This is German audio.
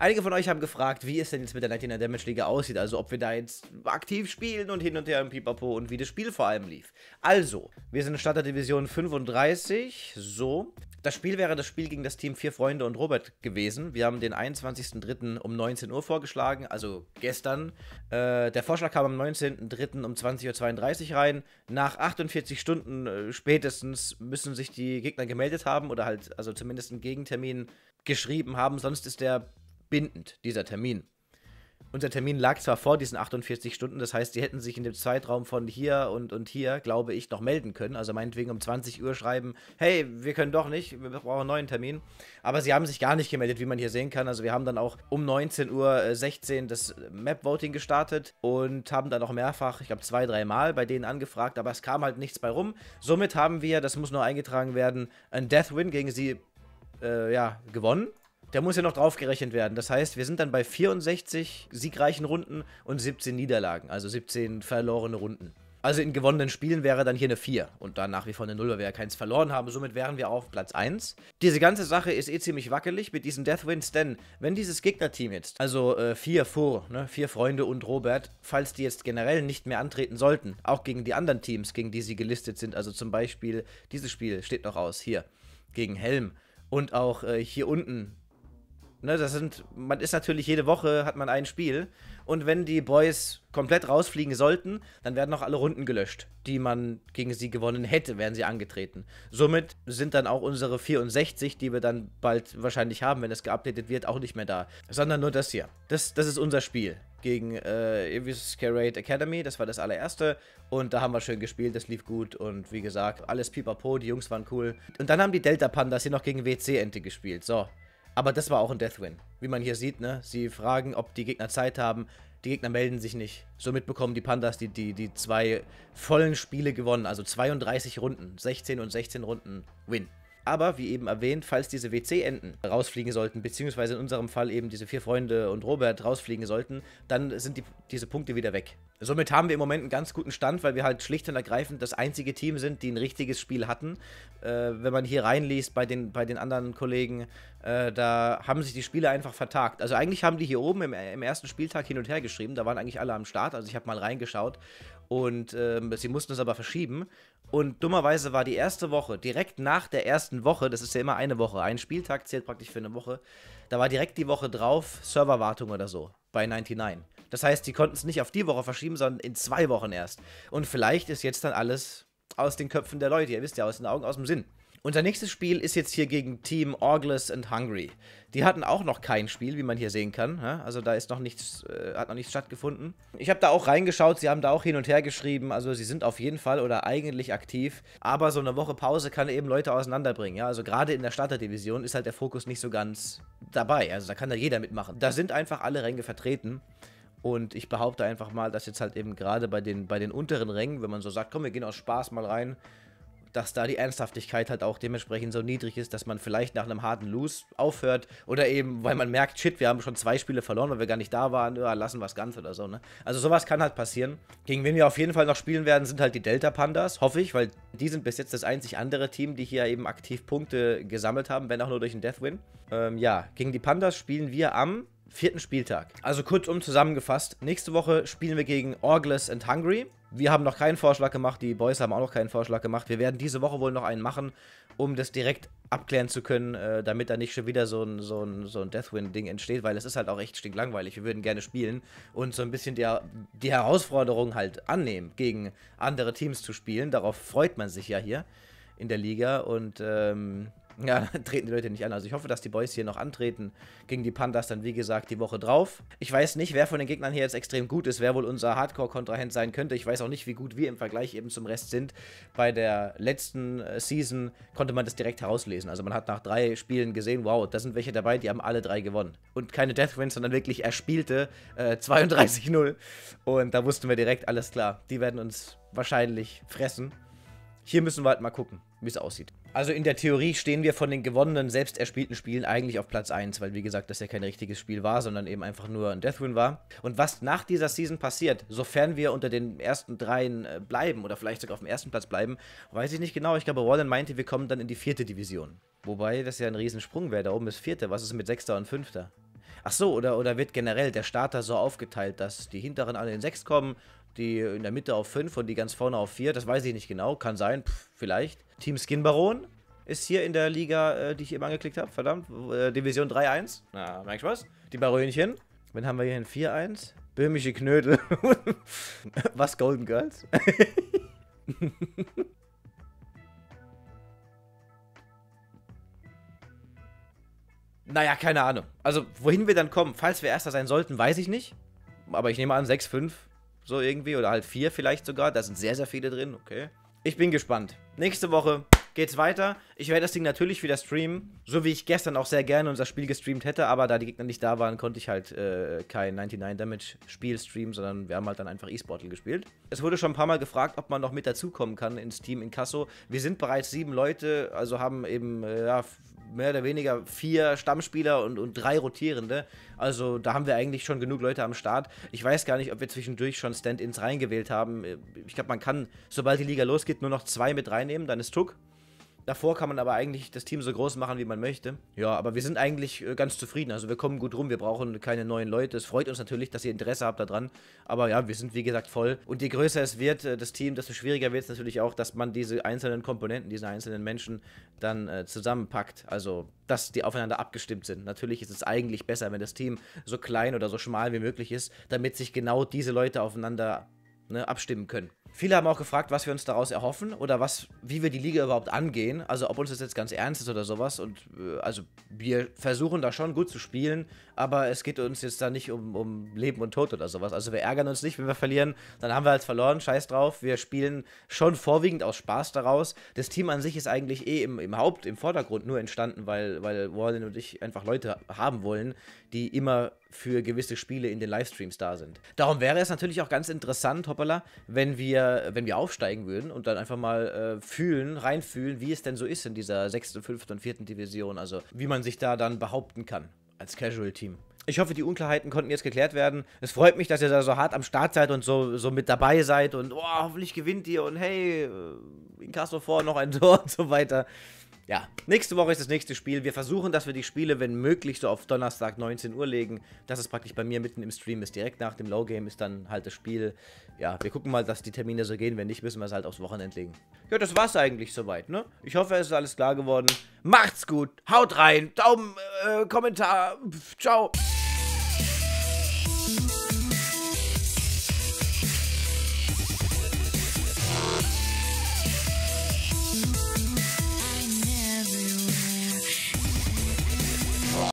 Einige von euch haben gefragt, wie es denn jetzt mit der 19er Damage Liga aussieht, also ob wir da jetzt aktiv spielen und hin und her im Pipapo und wie das Spiel vor allem lief. Also, wir sind Starter Division 35, so. Das Spiel wäre das Spiel gegen das Team Vier Freunde und Robert gewesen. Wir haben den 21.03. um 19 Uhr vorgeschlagen, also gestern. Äh, der Vorschlag kam am 19.03. um 20.32 Uhr rein. Nach 48 Stunden äh, spätestens müssen sich die Gegner gemeldet haben oder halt, also zumindest einen Gegentermin geschrieben haben. Sonst ist der bindend, dieser Termin. Unser Termin lag zwar vor diesen 48 Stunden, das heißt, sie hätten sich in dem Zeitraum von hier und, und hier, glaube ich, noch melden können. Also meinetwegen um 20 Uhr schreiben, hey, wir können doch nicht, wir brauchen einen neuen Termin. Aber sie haben sich gar nicht gemeldet, wie man hier sehen kann. Also wir haben dann auch um 19.16 Uhr äh, das Map-Voting gestartet und haben dann auch mehrfach, ich glaube zwei, dreimal bei denen angefragt, aber es kam halt nichts bei rum. Somit haben wir, das muss nur eingetragen werden, ein Win gegen sie äh, ja, gewonnen. Der muss ja noch draufgerechnet werden. Das heißt, wir sind dann bei 64 siegreichen Runden und 17 Niederlagen, also 17 verlorene Runden. Also in gewonnenen Spielen wäre dann hier eine 4 und dann nach wie vor eine 0, weil wir ja keins verloren haben. Somit wären wir auf Platz 1. Diese ganze Sache ist eh ziemlich wackelig mit diesen Deathwinds, denn wenn dieses Gegnerteam jetzt, also äh, vier vor, ne, vier Freunde und Robert, falls die jetzt generell nicht mehr antreten sollten, auch gegen die anderen Teams, gegen die sie gelistet sind, also zum Beispiel dieses Spiel steht noch aus, hier, gegen Helm und auch äh, hier unten Ne, das sind, man ist natürlich jede Woche hat man ein Spiel und wenn die Boys komplett rausfliegen sollten, dann werden auch alle Runden gelöscht, die man gegen sie gewonnen hätte, wären sie angetreten. Somit sind dann auch unsere 64, die wir dann bald wahrscheinlich haben, wenn es geupdatet wird, auch nicht mehr da, sondern nur das hier. Das, das ist unser Spiel gegen äh, Evis Carade Academy, das war das allererste und da haben wir schön gespielt, das lief gut und wie gesagt, alles pipapo, die Jungs waren cool. Und dann haben die Delta Pandas hier noch gegen WC-Ente gespielt, so. Aber das war auch ein Deathwin. Wie man hier sieht, ne? Sie fragen, ob die Gegner Zeit haben. Die Gegner melden sich nicht. Somit bekommen die Pandas die, die, die zwei vollen Spiele gewonnen. Also 32 Runden. 16 und 16 Runden Win. Aber wie eben erwähnt, falls diese WC-Enden rausfliegen sollten, beziehungsweise in unserem Fall eben diese vier Freunde und Robert rausfliegen sollten, dann sind die, diese Punkte wieder weg. Somit haben wir im Moment einen ganz guten Stand, weil wir halt schlicht und ergreifend das einzige Team sind, die ein richtiges Spiel hatten. Äh, wenn man hier reinliest bei den, bei den anderen Kollegen, äh, da haben sich die Spiele einfach vertagt. Also eigentlich haben die hier oben im, im ersten Spieltag hin und her geschrieben, da waren eigentlich alle am Start, also ich habe mal reingeschaut und äh, sie mussten es aber verschieben und dummerweise war die erste Woche, direkt nach der ersten Woche, das ist ja immer eine Woche, ein Spieltag zählt praktisch für eine Woche, da war direkt die Woche drauf Serverwartung oder so bei 99. Das heißt, die konnten es nicht auf die Woche verschieben, sondern in zwei Wochen erst. Und vielleicht ist jetzt dann alles aus den Köpfen der Leute. Ihr wisst ja, aus den Augen, aus dem Sinn. Unser nächstes Spiel ist jetzt hier gegen Team Orgless and Hungry. Die hatten auch noch kein Spiel, wie man hier sehen kann. Ne? Also da ist noch nichts, äh, hat noch nichts stattgefunden. Ich habe da auch reingeschaut, sie haben da auch hin und her geschrieben. Also sie sind auf jeden Fall oder eigentlich aktiv. Aber so eine Woche Pause kann eben Leute auseinanderbringen. Ja? Also gerade in der Starterdivision ist halt der Fokus nicht so ganz dabei. Also da kann da jeder mitmachen. Da sind einfach alle Ränge vertreten. Und ich behaupte einfach mal, dass jetzt halt eben gerade bei den, bei den unteren Rängen, wenn man so sagt, komm, wir gehen aus Spaß mal rein, dass da die Ernsthaftigkeit halt auch dementsprechend so niedrig ist, dass man vielleicht nach einem harten Lose aufhört oder eben, weil man merkt, shit, wir haben schon zwei Spiele verloren, weil wir gar nicht da waren, ja, lassen wir es ganz oder so, ne? Also sowas kann halt passieren. Gegen wen wir auf jeden Fall noch spielen werden, sind halt die Delta Pandas, hoffe ich, weil die sind bis jetzt das einzig andere Team, die hier eben aktiv Punkte gesammelt haben, wenn auch nur durch einen Deathwin. Ähm, ja, gegen die Pandas spielen wir am vierten Spieltag. Also kurzum zusammengefasst, nächste Woche spielen wir gegen Orgles and Hungry. Wir haben noch keinen Vorschlag gemacht, die Boys haben auch noch keinen Vorschlag gemacht. Wir werden diese Woche wohl noch einen machen, um das direkt abklären zu können, äh, damit da nicht schon wieder so ein, so ein, so ein Deathwind-Ding entsteht, weil es ist halt auch echt stinklangweilig. Wir würden gerne spielen und so ein bisschen die, die Herausforderung halt annehmen, gegen andere Teams zu spielen. Darauf freut man sich ja hier in der Liga und ähm, ja, treten die Leute nicht an. Also ich hoffe, dass die Boys hier noch antreten gegen die Pandas dann, wie gesagt, die Woche drauf. Ich weiß nicht, wer von den Gegnern hier jetzt extrem gut ist, wer wohl unser Hardcore-Kontrahent sein könnte. Ich weiß auch nicht, wie gut wir im Vergleich eben zum Rest sind. Bei der letzten äh, Season konnte man das direkt herauslesen. Also man hat nach drei Spielen gesehen, wow, da sind welche dabei, die haben alle drei gewonnen. Und keine Deathwins, sondern wirklich erspielte äh, 32-0. Und da wussten wir direkt, alles klar, die werden uns wahrscheinlich fressen. Hier müssen wir halt mal gucken, wie es aussieht. Also in der Theorie stehen wir von den gewonnenen, selbst erspielten Spielen eigentlich auf Platz 1, weil wie gesagt, das ja kein richtiges Spiel war, sondern eben einfach nur ein Deathwind war. Und was nach dieser Season passiert, sofern wir unter den ersten dreien äh, bleiben oder vielleicht sogar auf dem ersten Platz bleiben, weiß ich nicht genau. Ich glaube, Wallen meinte, wir kommen dann in die vierte Division. Wobei das ja ein Riesensprung wäre. Da oben ist vierte. Was ist mit sechster und fünfter? Ach so, oder, oder wird generell der Starter so aufgeteilt, dass die hinteren alle in sechs kommen, die in der Mitte auf fünf und die ganz vorne auf vier? Das weiß ich nicht genau. Kann sein, pff, vielleicht. Team Skin Baron ist hier in der Liga, äh, die ich eben angeklickt habe. Verdammt. Äh, Division 3-1. Na, merkst du was? Die Baronchen. Wen haben wir hier in 4-1? Böhmische Knödel. was, Golden Girls? naja, keine Ahnung. Also, wohin wir dann kommen, falls wir Erster sein sollten, weiß ich nicht. Aber ich nehme an, 6-5 so irgendwie oder halt 4 vielleicht sogar. Da sind sehr, sehr viele drin. Okay. Ich bin gespannt. Nächste Woche geht's weiter. Ich werde das Ding natürlich wieder streamen, so wie ich gestern auch sehr gerne unser Spiel gestreamt hätte, aber da die Gegner nicht da waren, konnte ich halt äh, kein 99 Damage Spiel streamen, sondern wir haben halt dann einfach E-Sportle gespielt. Es wurde schon ein paar Mal gefragt, ob man noch mit dazukommen kann ins Team in Kasso. Wir sind bereits sieben Leute, also haben eben äh, ja, mehr oder weniger vier Stammspieler und, und drei Rotierende. Also da haben wir eigentlich schon genug Leute am Start. Ich weiß gar nicht, ob wir zwischendurch schon Stand-ins reingewählt haben. Ich glaube, man kann, sobald die Liga losgeht, nur noch zwei mit reinnehmen. Dann ist Tuck Davor kann man aber eigentlich das Team so groß machen, wie man möchte. Ja, aber wir sind eigentlich äh, ganz zufrieden. Also wir kommen gut rum, wir brauchen keine neuen Leute. Es freut uns natürlich, dass ihr Interesse habt daran. Aber ja, wir sind wie gesagt voll. Und je größer es wird, äh, das Team, desto schwieriger wird es natürlich auch, dass man diese einzelnen Komponenten, diese einzelnen Menschen dann äh, zusammenpackt. Also, dass die aufeinander abgestimmt sind. Natürlich ist es eigentlich besser, wenn das Team so klein oder so schmal wie möglich ist, damit sich genau diese Leute aufeinander ne, abstimmen können. Viele haben auch gefragt, was wir uns daraus erhoffen oder was, wie wir die Liga überhaupt angehen. Also ob uns das jetzt ganz ernst ist oder sowas. Und äh, also wir versuchen da schon gut zu spielen, aber es geht uns jetzt da nicht um, um Leben und Tod oder sowas. Also wir ärgern uns nicht, wenn wir verlieren, dann haben wir halt verloren, scheiß drauf. Wir spielen schon vorwiegend aus Spaß daraus. Das Team an sich ist eigentlich eh im, im Haupt, im Vordergrund nur entstanden, weil, weil Warlin und ich einfach Leute haben wollen, die immer für gewisse Spiele in den Livestreams da sind. Darum wäre es natürlich auch ganz interessant, ob hoppala, wenn wir, wenn wir aufsteigen würden und dann einfach mal äh, fühlen, reinfühlen, wie es denn so ist in dieser sechsten, fünften und vierten Division. Also wie man sich da dann behaupten kann als Casual-Team. Ich hoffe, die Unklarheiten konnten jetzt geklärt werden. Es freut mich, dass ihr da so hart am Start seid und so, so mit dabei seid und oh, hoffentlich gewinnt ihr und hey, äh, in Castro vor noch ein Tor und so weiter ja, nächste Woche ist das nächste Spiel. Wir versuchen, dass wir die Spiele, wenn möglich, so auf Donnerstag 19 Uhr legen. Das ist praktisch bei mir mitten im Stream ist. Direkt nach dem Low Game ist dann halt das Spiel. Ja, wir gucken mal, dass die Termine so gehen. Wenn nicht, müssen wir es halt aufs Wochenende legen. Ja, das war's eigentlich soweit, ne? Ich hoffe, es ist alles klar geworden. Macht's gut. Haut rein. Daumen, äh, Kommentar. Pff, ciao.